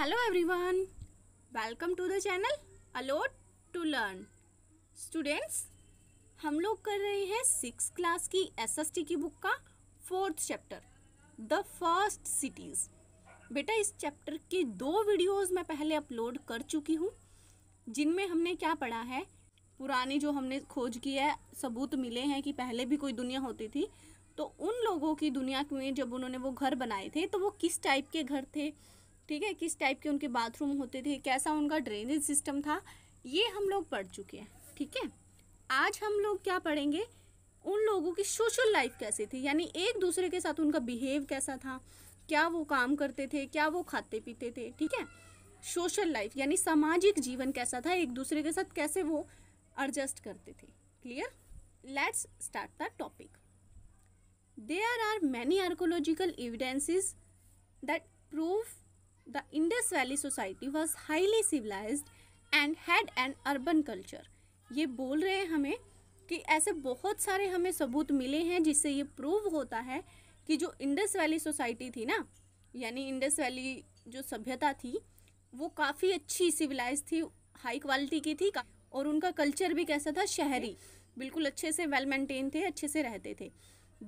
Hello everyone welcome to the channel allowed to learn students हम लोग कर रहे हैं सिक्स क्लास की एसएसटी की बुक का fourth chapter the first cities बेटा इस चैप्टर के दो वीडियोस मैं पहले अपलोड कर चुकी हूँ जिनमें हमने क्या पढ़ा है पुरानी जो हमने खोज की है सबूत मिले हैं कि पहले भी कोई दुनिया होती थी तो उन लोगों की दुनिया में जब उन्होंने वो घर बनाए थे तो वो किस टाइप के घर थे ठीक है किस टाइप के उनके बाथरूम होते थे कैसा उनका ड्रेनेज सिस्टम था ये हम लोग पढ़ चुके हैं ठीक है आज हम लोग क्या पढ़ेंगे उन लोगों की सोशल लाइफ कैसे थी यानी एक दूसरे के साथ उनका बिहेव कैसा था क्या वो काम करते थे क्या वो खाते पीते थे ठीक है सोशल लाइफ यानी सामाजिक जीवन कैसा था एक दूसरे के साथ कैसे वो एडजस्ट करते थे clear let's start the topic there are many archaeological evidences that prove the Indus Valley society was highly civilized and had an urban culture. ये बोल रहे हैं हमें कि ऐसे बहुत सारे हमें सबूत मिले हैं जिससे ये प्रूव होता है कि जो इंडस वैली सोसाइटी थी ना यानी इंडस वैली जो सभ्यता थी वो काफ़ी अच्छी सिविलाइज थी हाई क्वालिटी की थी और उनका कल्चर भी कैसा था शहरी बिल्कुल अच्छे से वेल मेंटेन थे अच्छे से रहते थे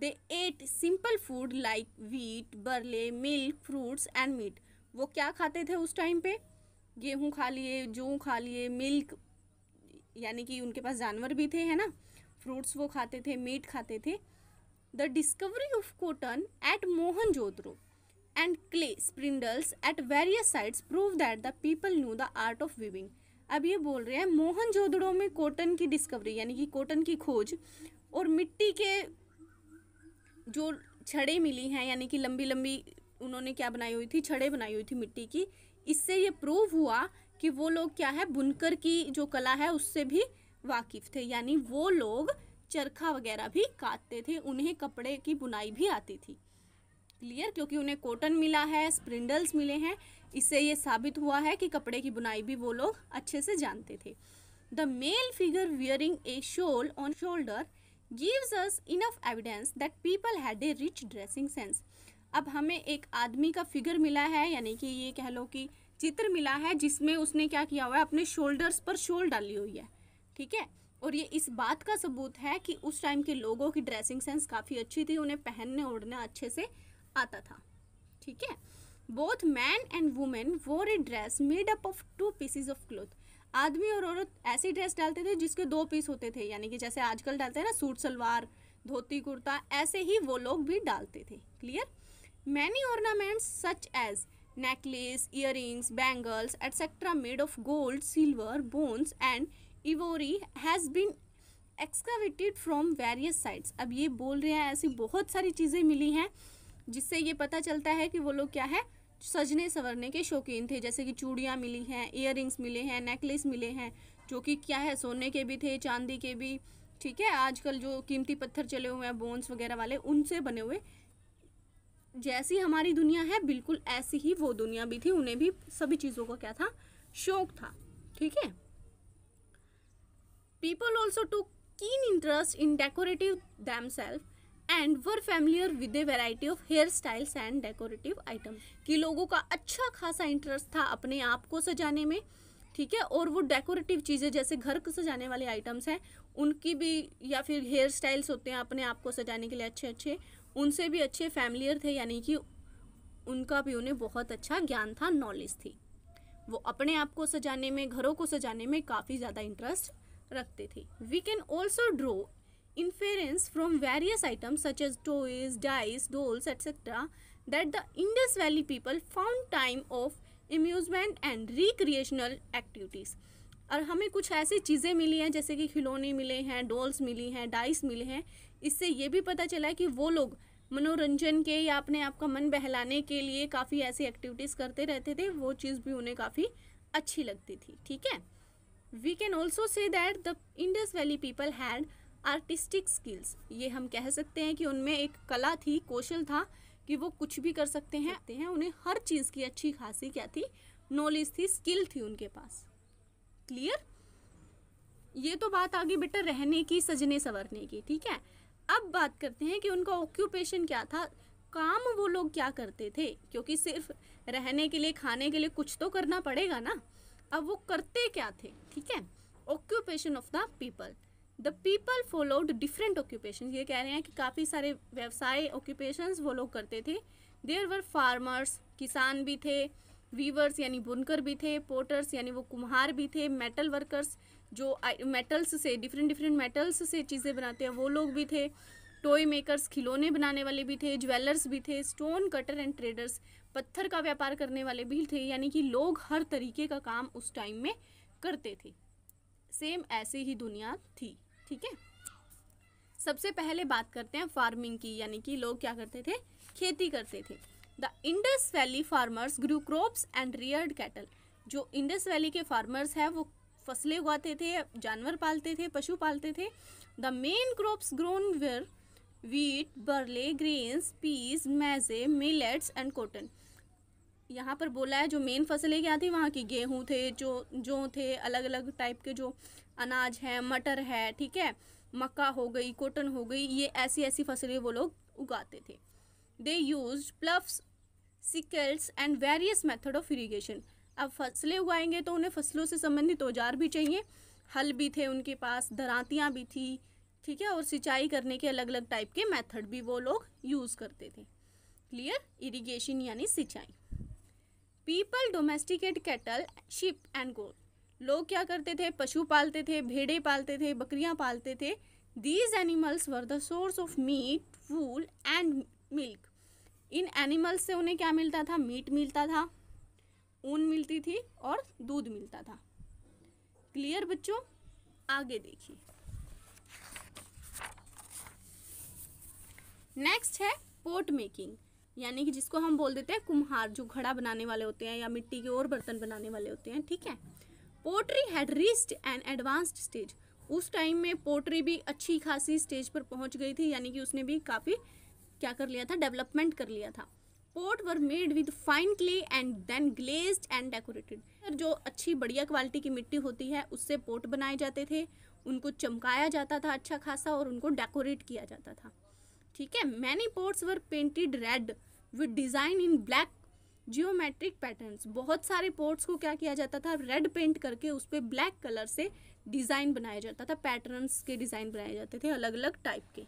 they ate simple food like wheat barley milk fruits and meat वो क्या खाते थे उस टाइम पे गेहूँ खा लिए जू खा लिए मिल्क यानी कि उनके पास जानवर भी थे है ना फ्रूट्स वो खाते थे मीट खाते थे the discovery of cotton at Mohenjo Daro and clay spindles at various sites prove that the people knew the art of weaving अब ये बोल रहे हैं मोहन जोधड़ो में कॉटन की डिस्कवरी यानी कि कॉटन की खोज और मिट्टी के जो छड़े मिली हैं यानी कि लंबी लंबी उन्होंने क्या बनाई हुई थी छड़े बनाई हुई थी मिट्टी की इससे ये प्रूव हुआ कि वो लोग क्या है बुनकर की जो कला है उससे भी वाकिफ थे यानी वो लोग चरखा वगैरह भी काटते थे उन्हें कपड़े की बुनाई भी आती थी क्लियर क्योंकि उन्हें कॉटन मिला है स्प्रिंडल्स मिले हैं इससे ये साबित हुआ है कि कपड़े की बुनाई भी वो लोग अच्छे से जानते थे the male figure wearing a shawl on shoulder gives us enough evidence that people had a rich dressing sense अब हमें एक आदमी का फिगर मिला है यानी कि ये कह लो कि चित्र मिला है जिसमें उसने क्या किया हुआ है अपने शोल्डर्स पर शोल डाली हुई है ठीक है और ये इस बात का सबूत है कि उस टाइम के लोगों की ड्रेसिंग सेंस काफ़ी अच्छी थी उन्हें पहनने ओढ़ना अच्छे से आता था ठीक है both man and women wore a dress made up of two pieces of cloth आदमी और औरत ऐसी ड्रेस डालते थे जिसके दो पीस होते थे यानी कि जैसे आजकल डालते हैं ना सूट सलवार धोती कुर्ता ऐसे ही वो लोग भी डालते थे clear many ornaments such as necklace earrings bangles etcetera made of gold silver bones and ivory has been excavated from various sites अब ये बोल रहे हैं ऐसी बहुत सारी चीज़ें मिली हैं जिससे ये पता चलता है कि वो लोग क्या है सजने संवरने के शौकीन थे जैसे कि चूड़ियाँ मिली हैं इयर मिले हैं नेकलेस मिले हैं जो कि क्या है सोने के भी थे चांदी के भी ठीक है आजकल जो कीमती पत्थर चले हुए हैं बोन्स वगैरह वाले उनसे बने हुए जैसी हमारी दुनिया है बिल्कुल ऐसी ही वो दुनिया भी थी उन्हें भी सभी चीज़ों का क्या था शौक था ठीक है people also to keen interest in decorative themselves and were familiar with a variety of hair styles and decorative item कि लोगों का अच्छा खासा इंटरेस्ट था अपने आप को सजाने में ठीक है और वो डेकोरेटिव चीज़ें जैसे घर को सजाने वाले आइटम्स हैं उनकी भी या फिर हेयर स्टाइल्स होते हैं अपने आप को सजाने के लिए अच्छे अच्छे उनसे भी अच्छे फैमिलियर थे यानी कि उनका भी उन्हें बहुत अच्छा ज्ञान था नॉलेज थी वो अपने आप को सजाने में घरों को सजाने में काफ़ी ज़्यादा इंटरेस्ट रखते थे we can also draw inference from various item such as toys dice dolls etcetera that the Indus valley people found time of amusement and recreational activities और हमें कुछ ऐसी चीज़ें मिली हैं जैसे कि खिलौने मिले हैं डोल्स मिली हैं डाइस मिले हैं इससे ये भी पता चला कि वो लोग मनोरंजन के या अपने आप का मन बहलाने के लिए काफ़ी ऐसी एक्टिविटीज़ करते रहते थे वो चीज़ भी उन्हें काफ़ी अच्छी लगती थी ठीक है we can also say that the Indus valley people had artistic skills ये हम कह सकते हैं कि उनमें एक कला थी कौशल था कि वो कुछ भी कर सकते हैं सकते हैं उन्हें हर चीज़ की अच्छी खासी क्या थी नॉलेज थी स्किल थी उनके पास क्लियर ये तो बात आ गई बेटा रहने की सजने संवरने की ठीक है अब बात करते हैं कि उनका ऑक्यूपेशन क्या था काम वो लोग क्या करते थे क्योंकि सिर्फ रहने के लिए खाने के लिए कुछ तो करना पड़ेगा ना अब वो करते क्या थे ठीक है occupation of the people the people followed different occupation ये कह रहे हैं कि काफ़ी सारे व्यवसाय ऑक्यूपेशंस वो लोग करते थे देर वर फार्मर्स किसान भी थे वीवर्स यानी बुनकर भी थे पोटर्स यानी वो कुम्हार भी थे मेटल वर्कर्स जो मेटल्स से डिफरेंट डिफरेंट मेटल्स से चीज़ें बनाते हैं वो लोग भी थे टॉय मेकर्स खिलौने बनाने वाले भी थे ज्वेलर्स भी थे स्टोन कटर एंड ट्रेडर्स पत्थर का व्यापार करने वाले भी थे यानी कि लोग हर तरीके का काम उस टाइम में करते थे सेम ऐसी ही दुनिया थी ठीक है सबसे पहले बात करते हैं फार्मिंग की यानी कि लोग क्या करते थे खेती करते थे the Indus valley farmers grew crops and reared cattle जो इंडस वैली के फार्मर्स हैं वो फसलें उगाते थे जानवर पालते थे पशु पालते थे the main crops grown were wheat barley grains peas maize millets and cotton यहाँ पर बोला है जो मेन फसलें क्या थी वहाँ की गेहूँ थे जो जो थे अलग अलग टाइप के जो अनाज हैं मटर है ठीक है मक्का हो गई कॉटन हो गई ये ऐसी ऐसी फसलें वो लोग उगाते थे they use ploughs sickles and various method of irrigation अब फसलें उगाएंगे तो उन्हें फसलों से संबंधित औजार भी चाहिए हल भी थे उनके पास दरातियाँ भी थी ठीक है और सिंचाई करने के अलग अलग टाइप के मेथड भी वो लोग यूज़ करते थे क्लियर इरिगेशन यानी सिंचाई people domesticate cattle sheep and goat लोग क्या करते थे पशु पालते थे भेड़े पालते थे बकरियाँ पालते थे these animals were the source of meat wool and milk इन एनिमल्स से उन्हें क्या मिलता था मीट मिलता था ऊन मिलती थी और दूध मिलता था क्लियर बच्चों आगे देखिए नेक्स्ट है पोट मेकिंग यानी कि जिसको हम बोल देते हैं कुम्हार जो घड़ा बनाने वाले होते हैं या मिट्टी के और बर्तन बनाने वाले होते हैं ठीक है pottery had reached an advanced stage उस टाइम में पोट्री भी अच्छी खासी स्टेज पर पहुंच गई थी यानी कि उसने भी काफ़ी क्या कर लिया था डेवलपमेंट कर लिया था पोर्ट were made with fine clay and then glazed and decorated जो अच्छी बढ़िया क्वालिटी की मिट्टी होती है उससे पोर्ट बनाए जाते थे उनको चमकाया जाता था अच्छा खासा और उनको डेकोरेट किया जाता था ठीक है many pots were painted red with design in black geometric patterns बहुत सारे पोर्ट्स को क्या किया जाता था रेड पेंट करके उस पर ब्लैक कलर से डिज़ाइन बनाया जाता था पैटर्न्स के डिज़ाइन बनाए जाते थे अलग अलग टाइप के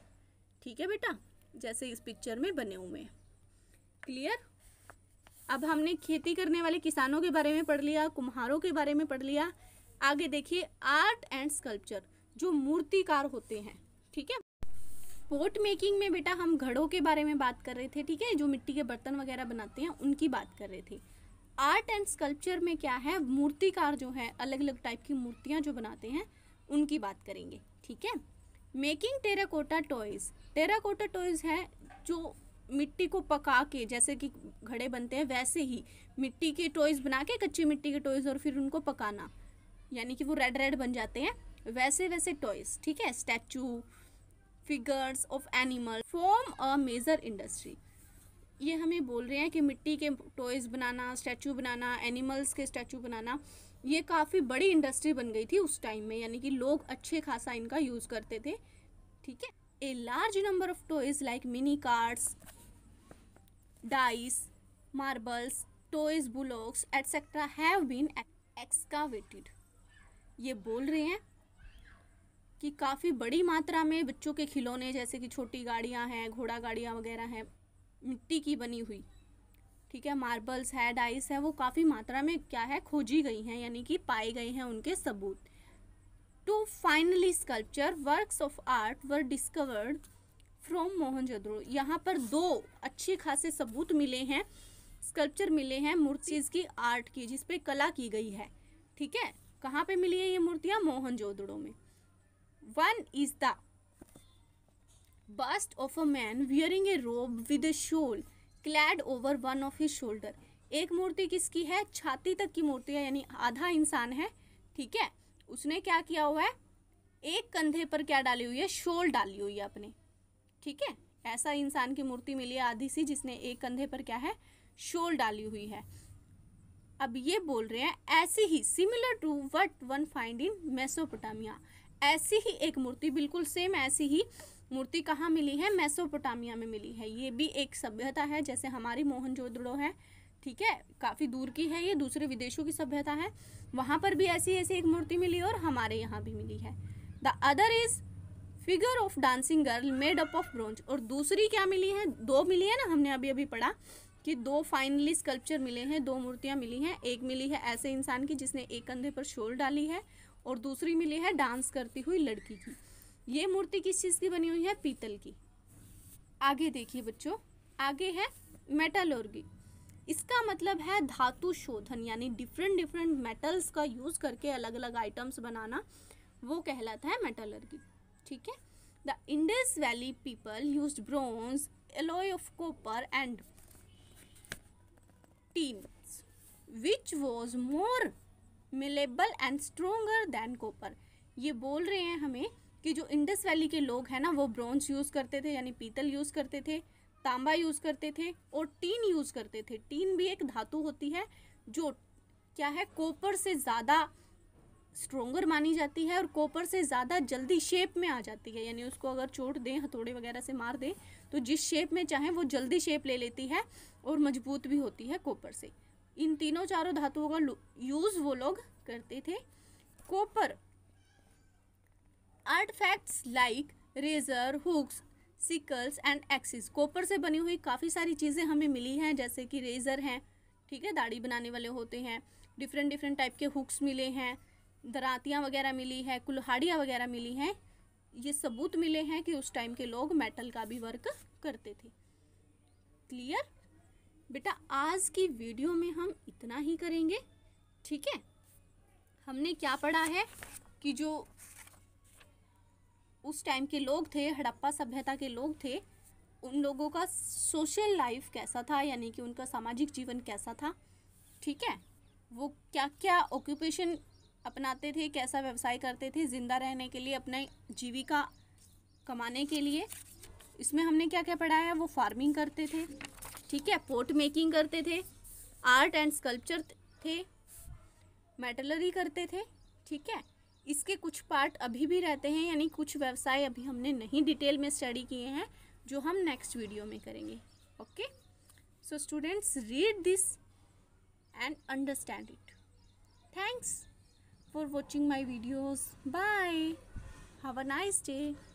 ठीक है बेटा जैसे इस पिक्चर में बने हुए हैं क्लियर अब हमने खेती करने वाले किसानों के बारे में पढ़ लिया कुम्हारों के बारे में पढ़ लिया आगे देखिए आर्ट एंड स्कल्पचर जो मूर्तिकार होते हैं ठीक है पोट मेकिंग में बेटा हम घड़ों के बारे में बात कर रहे थे ठीक है जो मिट्टी के बर्तन वगैरह बनाते हैं उनकी बात कर रहे थे आर्ट एंड स्कल्पचर में क्या है मूर्तिकार जो है अलग अलग टाइप की मूर्तियाँ जो बनाते हैं उनकी बात करेंगे ठीक है making terracotta toys terracotta toys है जो मिट्टी को पका के जैसे कि घड़े बनते हैं वैसे ही मिट्टी के टॉयज़ बना के कच्ची मिट्टी के टॉयज़ और फिर उनको पकाना यानी कि वो रेड रेड बन जाते हैं वैसे वैसे टॉयज़ ठीक है statue figures of animal form a major industry ये हमें बोल रहे हैं कि मिट्टी के टॉयज़ बनाना स्टैचू बनाना एनिमल्स के स्टैचू बनाना ये काफ़ी बड़ी इंडस्ट्री बन गई थी उस टाइम में यानी कि लोग अच्छे खासा इनका यूज़ करते थे ठीक है a large number of toys like mini cars dice marbles toys, bullocks, etcetera have been excavated ये बोल रहे हैं कि काफ़ी बड़ी मात्रा में बच्चों के खिलौने जैसे कि छोटी गाड़ियाँ हैं घोड़ा गाड़ियाँ वगैरह हैं मिट्टी की बनी हुई ठीक है मार्बल्स है डाइस है वो काफ़ी मात्रा में क्या है खोजी गई हैं यानी कि पाए गए हैं उनके सबूत two finely sculpture works of art were discovered from Mohenjodaro यहाँ पर दो अच्छे खासे सबूत मिले हैं स्कल्पचर मिले हैं मूर्तिज की आर्ट की जिसपे कला की गई है ठीक है कहाँ पे मिली है ये मूर्तियाँ मोहनजोदड़ो में one is the bust of a man wearing a robe with a shawl clad over one of his shoulder एक मूर्ति किसकी है छाती तक की मूर्ति है यानी आधा इंसान है ठीक है उसने क्या किया हुआ है एक कंधे पर क्या डाली हुई है शोल डाली हुई है अपने ठीक है ऐसा इंसान की मूर्ति मिली है आधी सी जिसने एक कंधे पर क्या है शोल डाली हुई है अब ये बोल रहे हैं ऐसी ही similar to what one find in Mesopotamia ऐसी ही एक मूर्ति बिल्कुल सेम ऐसी ही मूर्ति कहाँ मिली है मेसोपोटामिया में मिली है ये भी एक सभ्यता है जैसे हमारी मोहनजोदड़ो है ठीक है काफ़ी दूर की है ये दूसरे विदेशों की सभ्यता है वहाँ पर भी ऐसी ऐसी एक मूर्ति मिली और हमारे यहाँ भी मिली है the other is figure of dancing girl made up of bronze और दूसरी क्या मिली है दो मिली है ना हमने अभी अभी पढ़ा कि दो फाइनली स्कल्पचर मिले हैं दो मूर्तियाँ मिली हैं एक मिली है ऐसे इंसान की जिसने एक कंधे पर शोल डाली है और दूसरी मिली है डांस करती हुई लड़की की ये मूर्ति किस चीज़ की बनी हुई है पीतल की आगे देखिए बच्चों आगे है मेटालोर्गी इसका मतलब है धातु शोधन यानी डिफरेंट डिफरेंट मेटल्स का यूज़ करके अलग अलग आइटम्स बनाना वो कहलाता है मेटालर्गी ठीक है the Indus valley people use bronze alloy of copper and tin which was more malleable and stronger than copper ये बोल रहे हैं हमें कि जो इंडस वैली के लोग हैं ना वो ब्रोंस यूज़ करते थे यानी पीतल यूज़ करते थे तांबा यूज़ करते थे और टीन यूज़ करते थे टीन भी एक धातु होती है जो क्या है कॉपर से ज़्यादा स्ट्रोंगर मानी जाती है और कॉपर से ज़्यादा जल्दी शेप में आ जाती है यानी उसको अगर चोट दें हथौड़े वगैरह से मार दें तो जिस शेप में चाहें वो जल्दी शेप ले लेती है और मजबूत भी होती है कॉपर से इन तीनों चारों धातुओं का यूज़ वो लोग करते थे copper artifacts like razor hooks sickles and axes copper से बनी हुई काफ़ी सारी चीज़ें हमें मिली हैं जैसे कि रेज़र हैं ठीक है दाढ़ी बनाने वाले होते हैं डिफरेंट डिफरेंट टाइप के हुक्स मिले हैं दरातियाँ वगैरह मिली है कुल्हाड़ियाँ वगैरह मिली हैं ये सबूत मिले हैं कि उस टाइम के लोग मेटल का भी वर्क करते थे क्लियर बेटा आज की वीडियो में हम इतना ही करेंगे ठीक है हमने क्या पढ़ा है कि जो उस टाइम के लोग थे हड़प्पा सभ्यता के लोग थे उन लोगों का सोशल लाइफ कैसा था यानी कि उनका सामाजिक जीवन कैसा था ठीक है वो क्या क्या ऑक्यूपेशन अपनाते थे कैसा व्यवसाय करते थे ज़िंदा रहने के लिए अपने जीविका कमाने के लिए इसमें हमने क्या क्या पढ़ाया है वो फार्मिंग करते थे ठीक है पोर्ट मेकिंग करते थे आर्ट एंड स्कल्पचर थे मेटलरी करते थे ठीक है इसके कुछ पार्ट अभी भी रहते हैं यानी कुछ व्यवसाय अभी हमने नहीं डिटेल में स्टडी किए हैं जो हम नेक्स्ट वीडियो में करेंगे okay so students read this and understand it thanks for watching my videos bye have a nice day